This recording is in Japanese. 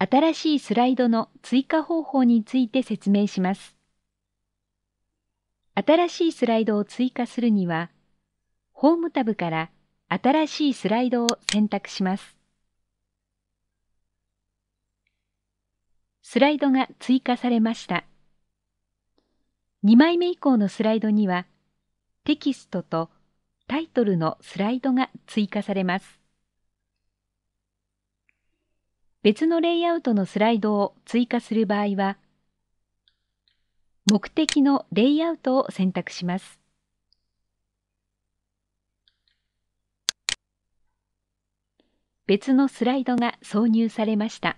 新しいスライドの追加方法について説明します。新しいスライドを追加するには、ホームタブから新しいスライドを選択します。スライドが追加されました。2枚目以降のスライドには、テキストとタイトルのスライドが追加されます。別のレイアウトのスライドを追加する場合は、目的のレイアウトを選択します。別のスライドが挿入されました。